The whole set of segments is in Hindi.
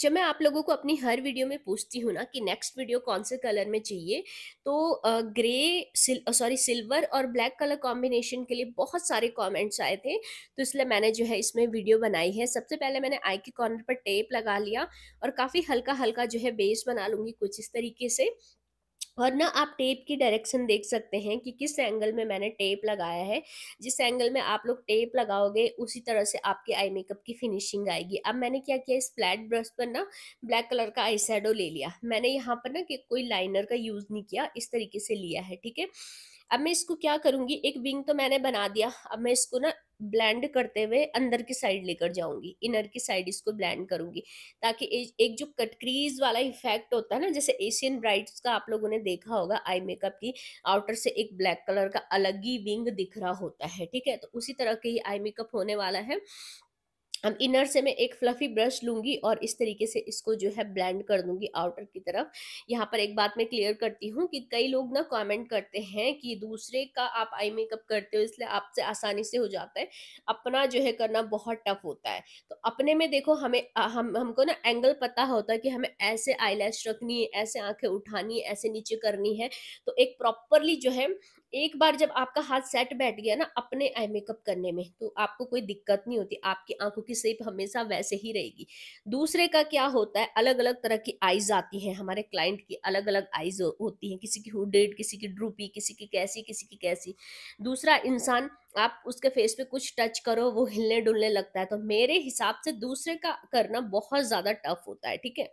जब मैं आप लोगों को अपनी हर वीडियो में पूछती हूँ ना कि नेक्स्ट वीडियो कौन से कलर में चाहिए तो ग्रे सॉरी सिल्वर और ब्लैक कलर कॉम्बिनेशन के लिए बहुत सारे कमेंट्स आए थे तो इसलिए मैंने जो है इसमें वीडियो बनाई है सबसे पहले मैंने आई के कॉर्नर पर टेप लगा लिया और काफ़ी हल्का हल्का जो है बेस बना लूँगी कुछ इस तरीके से और ना आप टेप की डायरेक्शन देख सकते हैं कि किस एंगल में मैंने टेप लगाया है जिस एंगल में आप लोग टेप लगाओगे उसी तरह से आपके आई मेकअप की फिनिशिंग आएगी अब मैंने क्या किया इस फ्लैट ब्रश पर ना ब्लैक कलर का आई ले लिया मैंने यहाँ पर ना कि कोई लाइनर का यूज़ नहीं किया इस तरीके से लिया है ठीक है अब मैं इसको क्या करूँगी एक विंग तो मैंने बना दिया अब मैं इसको ना ब्लेंड करते हुए अंदर की साइड लेकर जाऊंगी इनर की साइड इसको ब्लेंड करूंगी ताकि एक जो कटक्रीज वाला इफेक्ट होता है ना जैसे एशियन ब्राइड्स का आप लोगों ने देखा होगा आई मेकअप की आउटर से एक ब्लैक कलर का अलग ही विंग दिख रहा होता है ठीक है तो उसी तरह के ही आई मेकअप होने वाला है अब इनर से मैं एक फ्लफी ब्रश लूंगी और इस तरीके से इसको जो है ब्लेंड कर दूंगी आउटर की तरफ यहाँ पर एक बात मैं क्लियर करती हूँ कि कई लोग ना कमेंट करते हैं कि दूसरे का आप आई मेकअप करते हो इसलिए आपसे आसानी से हो जाता है अपना जो है करना बहुत टफ होता है तो अपने में देखो हमें हम हमको ना एंगल पता होता है कि हमें ऐसे आई रखनी है ऐसे आँखें उठानी है ऐसे नीचे करनी है तो एक प्रॉपरली जो है एक बार जब आपका हाथ सेट बैठ गया ना अपने आई मेकअप करने में तो आपको कोई दिक्कत नहीं होती आपकी आंखों की शेप हमेशा वैसे ही रहेगी दूसरे का क्या होता है अलग अलग तरह की आईज आती हैं हमारे क्लाइंट की अलग अलग आईज होती हैं किसी की हुडेड किसी की ड्रूपी किसी की कैसी किसी की कैसी दूसरा इंसान आप उसके फेस पे कुछ टच करो वो हिलने डुलने लगता है तो मेरे हिसाब से दूसरे का करना बहुत ज़्यादा टफ होता है ठीक है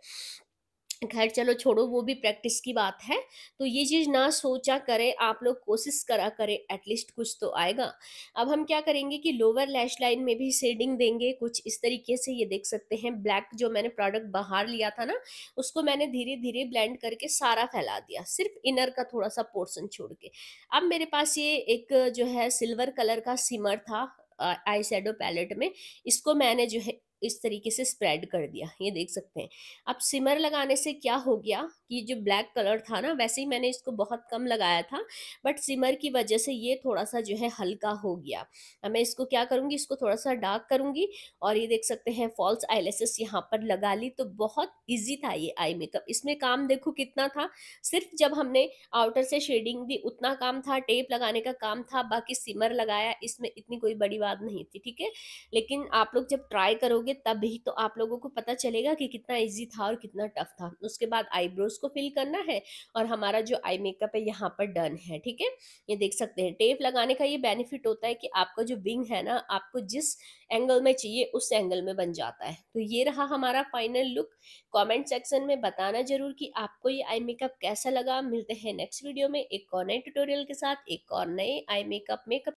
खैर चलो छोड़ो वो भी प्रैक्टिस की बात है तो ये चीज़ ना सोचा करें आप लोग कोशिश करा करें एटलीस्ट कुछ तो आएगा अब हम क्या करेंगे कि लोअर लैश लाइन में भी शेडिंग देंगे कुछ इस तरीके से ये देख सकते हैं ब्लैक जो मैंने प्रोडक्ट बाहर लिया था ना उसको मैंने धीरे धीरे ब्लेंड करके सारा फैला दिया सिर्फ इनर का थोड़ा सा पोर्सन छोड़ के अब मेरे पास ये एक जो है सिल्वर कलर का सिमर था आई शेडो पैलेट में इसको मैंने जो है इस तरीके से स्प्रेड कर दिया ये देख सकते हैं अब सिमर लगाने से क्या हो गया कि जो ब्लैक कलर था ना वैसे ही मैंने इसको बहुत कम लगाया था बट सिमर की वजह से ये थोड़ा सा जो है हल्का हो गया अब मैं इसको क्या करूँगी इसको थोड़ा सा डार्क करूँगी और ये देख सकते हैं फॉल्स आईलेसिस यहाँ पर लगा ली तो बहुत ईजी था ये आई मेकअप इसमें काम देखो कितना था सिर्फ जब हमने आउटर से शेडिंग दी उतना काम था टेप लगाने का काम था बाकी सिमर लगाया इसमें इतनी कोई बड़ी बात नहीं थी ठीक है लेकिन आप लोग जब ट्राई करोगे करोगे तब ही तो आप लोगों को पता चलेगा कि कितना इजी था और कितना टफ था उसके बाद आईब्रोज को फिल करना है और हमारा जो आई मेकअप है यहाँ पर डन है ठीक है ये देख सकते हैं टेप लगाने का ये बेनिफिट होता है कि आपका जो विंग है ना आपको जिस एंगल में चाहिए उस एंगल में बन जाता है तो ये रहा हमारा फाइनल लुक कॉमेंट सेक्शन में बताना जरूर कि आपको ये आई मेकअप कैसा लगा मिलते हैं नेक्स्ट वीडियो में एक और नए ट्यूटोरियल के साथ एक और नए आई मेकअप मेकअप